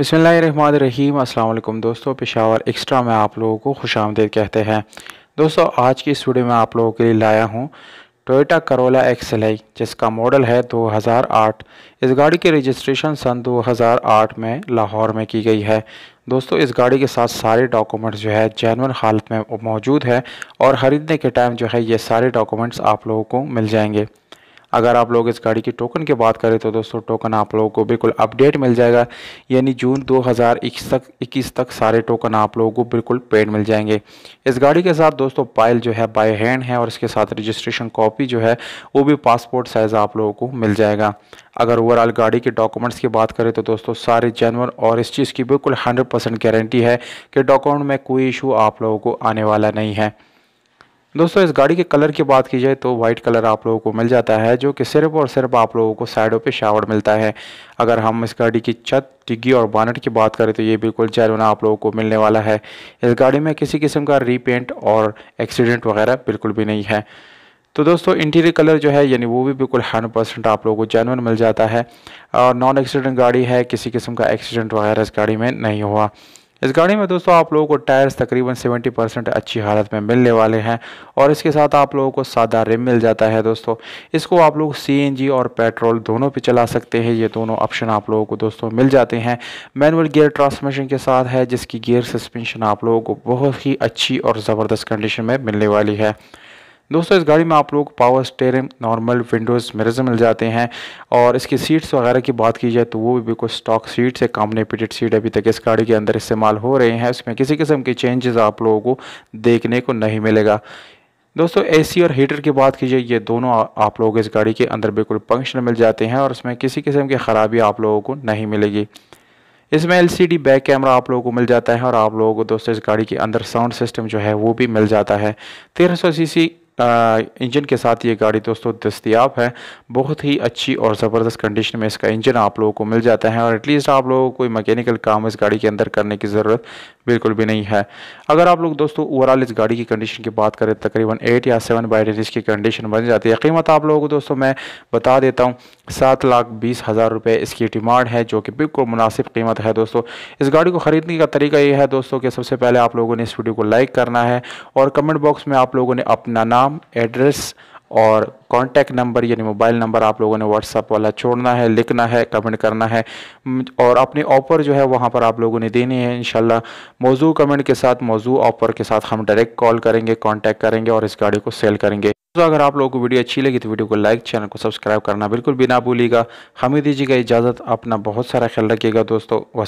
बसमीम अल्लाम दोस्तों पेशावर एक्स्ट्रा में आप लोगों को खुश आमदेद कहते हैं दोस्तों आज की इस वीडियो में आप लोगों के लिए लाया हूँ टोयोटा करोला एक्सल आई जिसका मॉडल है 2008 इस गाड़ी की रजिस्ट्रेशन सन 2008 में लाहौर में की गई है दोस्तों इस गाड़ी के साथ सारे डॉक्यूमेंट्स जो है जैनवन हालत में मौजूद है और ख़रीदने के टाइम जो है ये सारे डॉक्यूमेंट्स आप लोगों को मिल जाएंगे अगर आप लोग इस गाड़ी की टोकन की बात करें तो दोस्तों टोकन आप लोगों को बिल्कुल अपडेट मिल जाएगा यानी जून 2021 तक इक्कीस तक सारे टोकन आप लोगों को बिल्कुल पेड मिल जाएंगे इस गाड़ी के साथ दोस्तों पायल जो है बाय हैंड है और इसके साथ रजिस्ट्रेशन कॉपी जो है वो भी पासपोर्ट साइज़ आप लोगों को मिल जाएगा अगर ओवरऑल गाड़ी के डॉक्यूमेंट्स की बात करें तो दोस्तों सारे जानवर और इस चीज़ की बिल्कुल हंड्रेड परसेंट गारंटी है कि डॉक्यूमेंट में कोई इशू आप लोगों को आने वाला नहीं है दोस्तों इस गाड़ी के कलर की बात की जाए तो वाइट कलर आप लोगों को मिल जाता है जो कि सिर्फ और सिर्फ आप लोगों को साइडों पे शावर मिलता है अगर हम इस गाड़ी की छत टिग्गी और बानट की बात करें तो ये बिल्कुल जैलोना आप लोगों को मिलने वाला है इस गाड़ी में किसी किस्म का रीपेंट और एक्सीडेंट वगैरह बिल्कुल भी नहीं है तो दोस्तों इंटीरियर कलर जो है यानी वो भी बिल्कुल हंड्रेड परसेंट आप लोगों को जैनवन मिल जाता है और नॉन एक्सीडेंट गाड़ी है किसी किस्म का एक्सीडेंट वगैरह इस गाड़ी में नहीं हुआ इस गाड़ी में दोस्तों आप लोगों को टायर्स तकरीबन 70 परसेंट अच्छी हालत में मिलने वाले हैं और इसके साथ आप लोगों को सादा रिम मिल जाता है दोस्तों इसको आप लोग सीएनजी और पेट्रोल दोनों पे चला सकते हैं ये दोनों ऑप्शन आप लोगों को दोस्तों मिल जाते हैं मैनुअल गियर ट्रांसमिशन के साथ है जिसकी गियर सस्पेंशन आप लोगों को बहुत ही अच्छी और ज़बरदस्त कंडीशन में मिलने वाली है दोस्तों इस गाड़ी में आप लोग power steering normal windows mirrors मिल जाते हैं और इसकी सीट्स वगैरह की बात की जाए तो वो भी बिल्कुल स्टॉक सीट से कॉम्बिनेटेड सीट अभी तक इस गाड़ी के अंदर इस्तेमाल हो रहे हैं इसमें किसी किस्म के चेंजेस आप लोगों को देखने को नहीं मिलेगा दोस्तों एसी और हीटर की बात कीजिए ये दोनों आप लोग इस गाड़ी के अंदर बिल्कुल फंक्शनल मिल जाते हैं और इसमें किसी किस्म की ख़राबी आप लोगों को नहीं मिलेगी इसमें एलसीडी बैक कैमरा आप लोगों को मिल जाता है और आप लोगों को दोस्तों इस गाड़ी के अंदर साउंड सिस्टम जो है वो भी मिल जाता है तेरह सौ इंजन के साथ ये गाड़ी दोस्तों दस्तियाब है बहुत ही अच्छी और ज़बरदस्त कंडीशन में इसका इंजन आप लोगों को मिल जाता है और एटलीस्ट आप लोगों को कोई मैकेनिकल काम इस गाड़ी के अंदर करने की ज़रूरत बिल्कुल भी नहीं है अगर आप लोग दोस्तों ओवरऑल इस गाड़ी की कंडीशन की बात करें तकरीबन एट या सेवन बाई टेन इसकी कंडीशन बन जाती है कीमत आप लोगों को दोस्तों मैं बता देता हूँ सात लाख बीस हज़ार रुपये इसकी डिमांड है जो कि बिल्कुल मुनासिब कीमत है दोस्तों इस गाड़ी को ख़रीदने का तरीका ये है दोस्तों कि सबसे पहले आप लोगों ने इस वीडियो को लाइक करना है और कमेंट बॉक्स में आप लोगों ने अपना नाम नाम एड्रेस और कॉन्टैक्ट नंबर यानी मोबाइल नंबर आप लोगों ने व्हाट्सअप वाला छोड़ना है लिखना है कमेंट करना है और अपने ऑफर जो है वहाँ पर आप लोगों ने देने हैं इन मौजू कमेंट के साथ मौजू ऑफर के साथ हम डायरेक्ट कॉल करेंगे कॉन्टैक्ट करेंगे और इस गाड़ी को सेल करेंगे तो अगर आप लोगों को वीडियो अच्छी लगी तो वीडियो को लाइक चैनल को सब्सक्राइब करना बिल्कुल भी ना भूलिएगा हमें दीजिएगा इजाज़त अपना बहुत सारा ख्याल रखिएगा दोस्तों